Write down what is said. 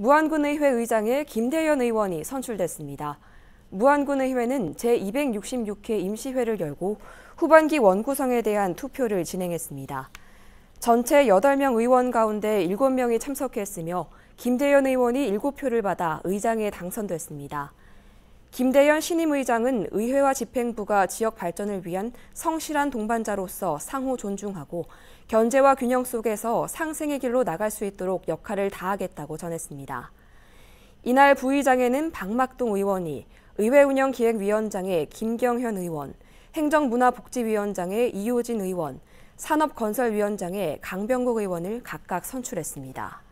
무안군의회 의장에 김대현 의원이 선출됐습니다. 무안군의회는 제266회 임시회를 열고 후반기 원구성에 대한 투표를 진행했습니다. 전체 8명 의원 가운데 7명이 참석했으며 김대현 의원이 7표를 받아 의장에 당선됐습니다. 김대현 신임 의장은 의회와 집행부가 지역 발전을 위한 성실한 동반자로서 상호 존중하고 견제와 균형 속에서 상생의 길로 나갈 수 있도록 역할을 다하겠다고 전했습니다. 이날 부의장에는 박막동 의원이, 의회 운영 기획위원장의 김경현 의원, 행정문화복지위원장의 이효진 의원, 산업건설위원장의 강병국 의원을 각각 선출했습니다.